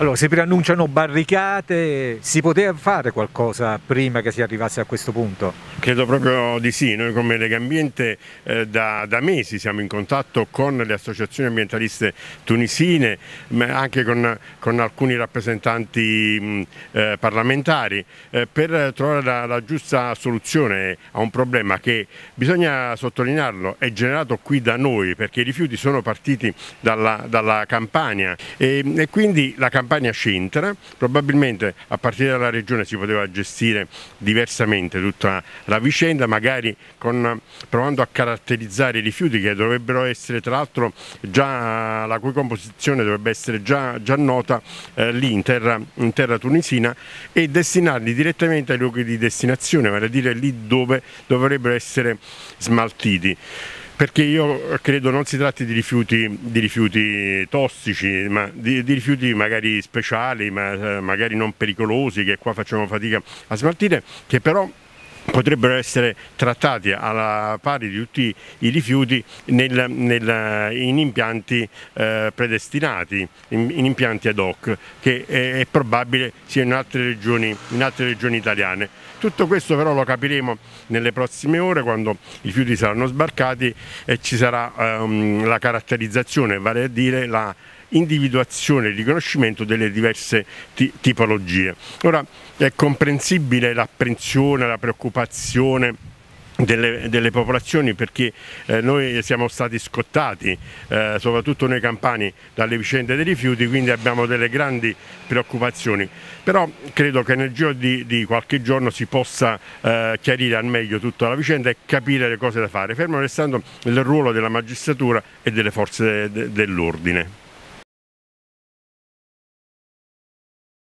Allora, si preannunciano barricate, si poteva fare qualcosa prima che si arrivasse a questo punto? Credo proprio di sì, noi come Lega Ambiente eh, da, da, mesi siamo in contatto con le associazioni ambientaliste tunisine, ma anche con, con alcuni rappresentanti mh, eh, parlamentari eh, per trovare la, la, giusta soluzione a un problema che bisogna sottolinearlo, è generato qui da noi perché i rifiuti sono partiti dalla, dalla Campania e, e quindi la Campania Campania c'entra, probabilmente a partire dalla regione si poteva gestire diversamente tutta la vicenda, magari con, provando a caratterizzare i rifiuti che dovrebbero essere tra l'altro già, la cui composizione dovrebbe essere già, già nota eh, lì in terra, in terra, tunisina e destinarli direttamente ai luoghi di destinazione, vale a dire lì dove dovrebbero essere smaltiti perché io credo non si tratti di rifiuti, di rifiuti tossici, ma di, di, rifiuti magari speciali, ma eh, magari non pericolosi, che qua facciamo fatica a smaltire, che però potrebbero essere trattati alla pari di tutti i rifiuti nel, nel, in impianti eh, predestinati, in, in, impianti ad hoc, che è, è probabile sia in altre, regioni, in altre, regioni, italiane. Tutto questo però lo capiremo nelle prossime ore quando i rifiuti saranno sbarcati e ci sarà ehm, la caratterizzazione, vale a dire la individuazione e riconoscimento delle diverse t- tipologie. Ora è comprensibile l'apprensione, la preoccupazione delle, delle, popolazioni perché eh, noi siamo stati scottati, eh, soprattutto noi campani, dalle vicende dei rifiuti, quindi abbiamo delle grandi preoccupazioni. Però credo che nel giro di, di qualche giorno si possa eh, chiarire al meglio tutta la vicenda e capire le cose da fare, fermo restando il ruolo della magistratura e delle forze de, de, dell'ordine.